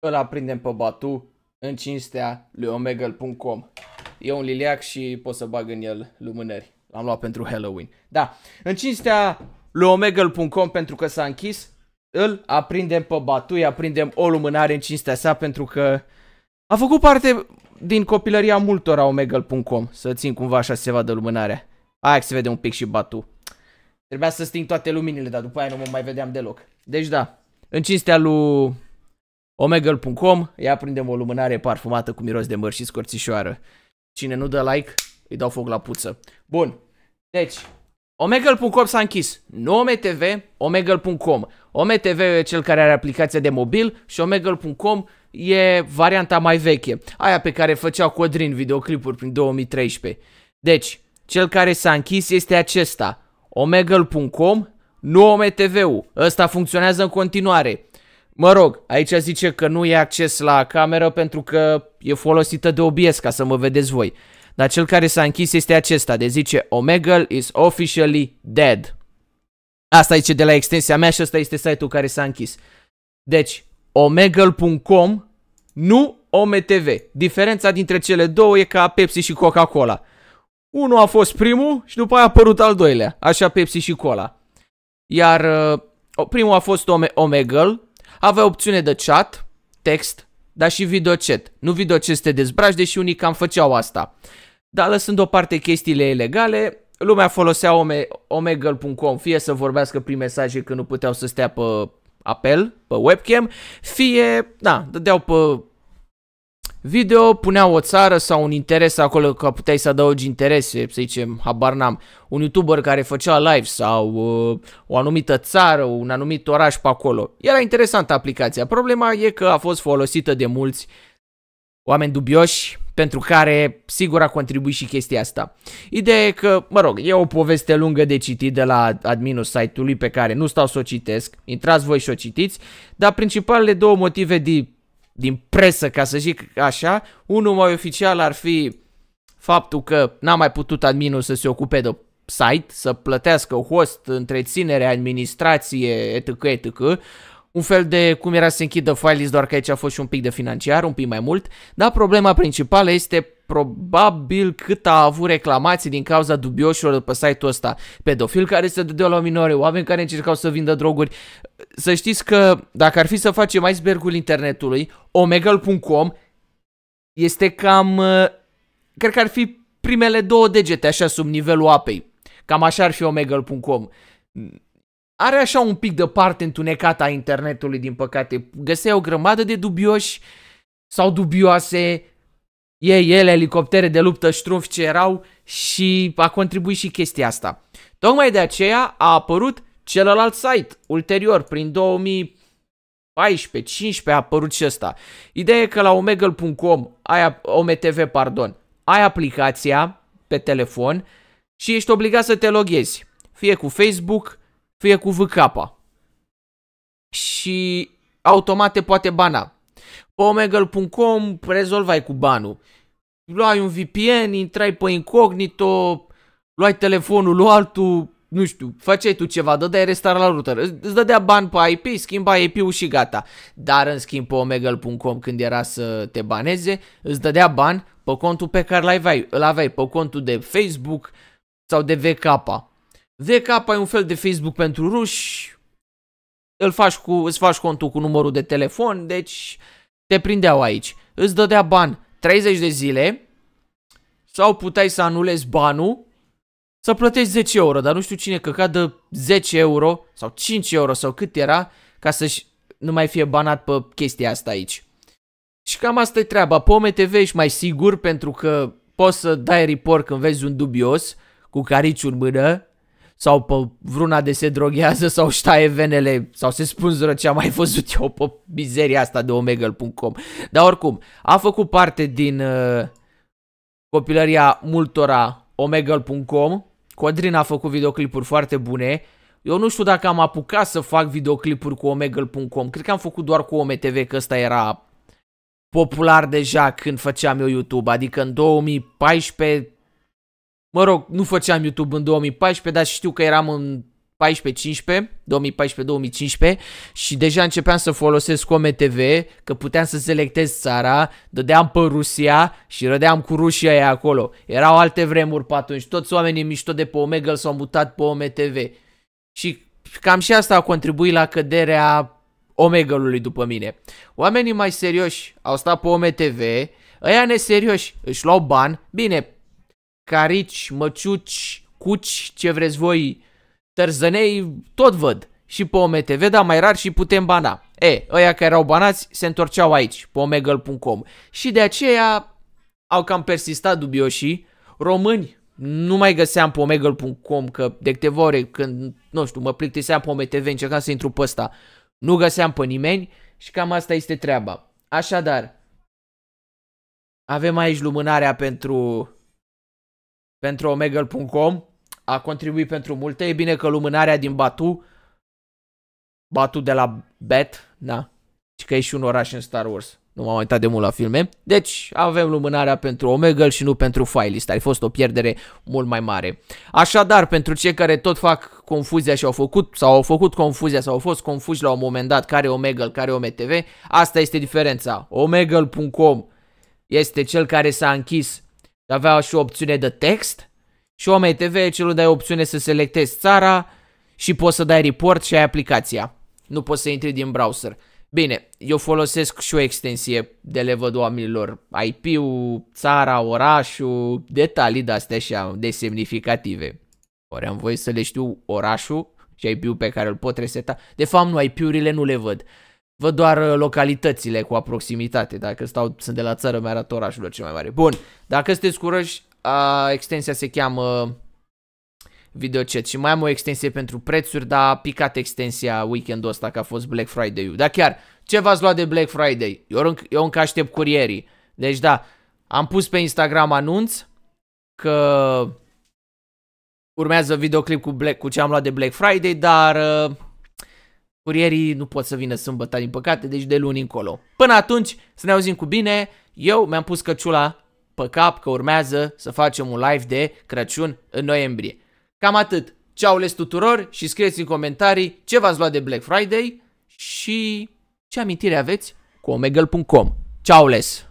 îl aprindem pe Batu în cinstea lui omegle.com. E un liliac și pot să bag în el lumânări. L-am luat pentru Halloween. Da, în cinstea lui omegle.com pentru că s-a închis, îl aprindem pe Batu, îi aprindem o lumânare în cinstea sa pentru că a făcut parte din copilăria multora omegle.com, să țin cumva așa să se vadă lumânarea. Aia se vede un pic și Batu. Trebuia să sting toate luminile, dar după aia nu mă mai vedeam deloc. Deci da, în cinstea lui omegle.com, ia prindem o lumânare parfumată cu miros de măr și scorțișoară. Cine nu dă like, îi dau foc la puță. Bun, deci, omegle.com s-a închis. Nu OMTV, omegle.com. OMTV e cel care are aplicația de mobil și omegle.com e varianta mai veche, aia pe care făcea Codrin videoclipuri prin 2013. Deci, cel care s-a închis este acesta, omegle.com, nu OMTV-ul. Ăsta funcționează în continuare. Mă rog, aici zice că nu e acces la cameră pentru că e folosită de OBS ca să mă vedeți voi. Dar cel care s-a închis este acesta, de zice Omegle is officially dead. Asta zice de la extensia mea și ăsta este site-ul care s-a închis. Deci, omegle.com, nu OMTV. Diferența dintre cele două e ca Pepsi și Coca-Cola. Unul a fost primul și după aia a apărut al doilea, așa Pepsi și Cola. Iar uh, primul a fost Ome Omegle, avea opțiune de chat, text, dar și videochat. Nu videochat să te dezbraci, deși unii cam făceau asta. Dar lăsând o parte chestiile ilegale, lumea folosea ome omegle.com fie să vorbească prin mesaje când nu puteau să stea pe apel, pe webcam, fie, da, dădeau pe video, punea o țară sau un interes acolo, că puteai să adaugi interese, să zicem, habar n-am, un youtuber care făcea live sau uh, o anumită țară, un anumit oraș pe acolo. Era interesantă aplicația. Problema e că a fost folosită de mulți oameni dubioși, pentru care sigur a contribuit și chestia asta. Ideea e că, mă rog, e o poveste lungă de citit de la adminul site-ului pe care nu stau să o citesc, intrați voi și o citiți, dar principalele două motive de din presă, ca să zic așa. Unul mai oficial ar fi faptul că n-a mai putut adminul să se ocupe de site, să plătească host, întreținere, administrație, etc., etc., un fel de cum era să închidă file doar că aici a fost și un pic de financiar, un pic mai mult, dar problema principală este probabil cât a avut reclamații din cauza dubioșilor pe site-ul ăsta. Pedofil care se dădeau la minore, oameni care încercau să vindă droguri. Să știți că dacă ar fi să facem icebergul internetului, omegal.com este cam... Uh, cred că ar fi primele două degete așa sub nivelul apei. Cam așa ar fi omegal.com. Are așa un pic de parte întunecată a internetului, din păcate. Găseai o grămadă de dubioși sau dubioase, ei, ele, elicoptere de luptă, ștrumfi ce erau și a contribuit și chestia asta. Tocmai de aceea a apărut celălalt site, ulterior, prin 2000 14, 15 a apărut și ăsta. Ideea e că la omegle.com, ai, OMTV, pardon, ai aplicația pe telefon și ești obligat să te loghezi. Fie cu Facebook, fie cu VK. Și automat te poate bana pe omegle.com rezolvai cu banul. Luai un VPN, intrai pe incognito, luai telefonul luai altul, nu știu, făceai tu ceva, dădeai restart la router, îți dădea bani pe IP, schimba IP-ul și gata. Dar în schimb pe omegle.com când era să te baneze, îți dădea bani pe contul pe care l-aveai, îl aveai pe contul de Facebook sau de VK. VK e un fel de Facebook pentru ruși, îl faci cu, îți faci contul cu numărul de telefon, deci te prindeau aici. Îți dădea bani 30 de zile sau puteai să anulezi banul să plătești 10 euro, dar nu știu cine că cadă 10 euro sau 5 euro sau cât era ca să nu mai fie banat pe chestia asta aici. Și cam asta e treaba. Pe OMTV ești mai sigur pentru că poți să dai report când vezi un dubios cu cariciul în mână sau pe vruna de se droghează sau ștaie venele sau se spunzură ce am mai văzut eu pe mizeria asta de omegal.com Dar oricum, a făcut parte din uh, copilăria multora omegal.com Codrin a făcut videoclipuri foarte bune. Eu nu știu dacă am apucat să fac videoclipuri cu omegal.com Cred că am făcut doar cu OMTV, că ăsta era popular deja când făceam eu YouTube. Adică în 2014 Mă rog, nu făceam YouTube în 2014, dar știu că eram în 14-15, 2014-2015 și deja începeam să folosesc Home TV, că puteam să selectez țara, dădeam pe Rusia și rădeam cu Rusia aia acolo. Erau alte vremuri pe atunci, toți oamenii mișto de pe Omegle s-au mutat pe Home TV. Și cam și asta a contribuit la căderea Omegle-ului după mine. Oamenii mai serioși au stat pe Home TV, ăia neserioși își luau bani, bine, carici, măciuci, cuci, ce vreți voi, tărzănei, tot văd. Și pe OMTV, da, mai rar și putem bana. E, ăia care erau banați se întorceau aici, pe omegal.com. Și de aceea au cam persistat dubioșii. Români, nu mai găseam pe omegal.com că de câteva ore când, nu știu, mă plictiseam pe OMTV, încercam să intru pe ăsta. Nu găseam pe nimeni și cam asta este treaba. Așadar, avem aici lumânarea pentru pentru omegle.com, a contribuit pentru multe. E bine că lumânarea din Batu, Batu de la Bet, da, și că e și un oraș în Star Wars. Nu m-am uitat de mult la filme. Deci avem lumânarea pentru Omegle și nu pentru Filist. A fost o pierdere mult mai mare. Așadar, pentru cei care tot fac confuzia și au făcut sau au făcut confuzia sau au fost confuși la un moment dat care Omegle, care OMTV, asta este diferența. Omegle.com este cel care s-a închis avea și o opțiune de text și o MTV, celul dai opțiune să selectezi țara și poți să dai report și ai aplicația. Nu poți să intri din browser. Bine, eu folosesc și o extensie de le văd oamenilor IP-ul, țara, orașul, detalii de-astea așa, de semnificative. Ori am voie să le știu orașul și IP-ul pe care îl pot reseta. De fapt, nu, IP-urile nu le văd. Văd doar uh, localitățile cu aproximitate. Dacă stau, sunt de la țară, mi-arată orașul cel mai mare. Bun, dacă sunteți curăși, a, extensia se cheamă videochat și mai am o extensie pentru prețuri, dar a picat extensia weekendul ăsta că a fost Black Friday-ul. Dar chiar, ce v-ați luat de Black Friday? Eu, înc- eu încă aștept curierii. Deci da, am pus pe Instagram anunț că urmează videoclip cu, Black, cu ce am luat de Black Friday, dar... Uh, Curierii nu pot să vină sâmbătă, din păcate, deci de luni încolo. Până atunci, să ne auzim cu bine. Eu mi-am pus căciula pe cap că urmează să facem un live de Crăciun în noiembrie. Cam atât. Ceau les tuturor și scrieți în comentarii ce v-ați luat de Black Friday și ce amintire aveți cu omegle.com. Ceau les!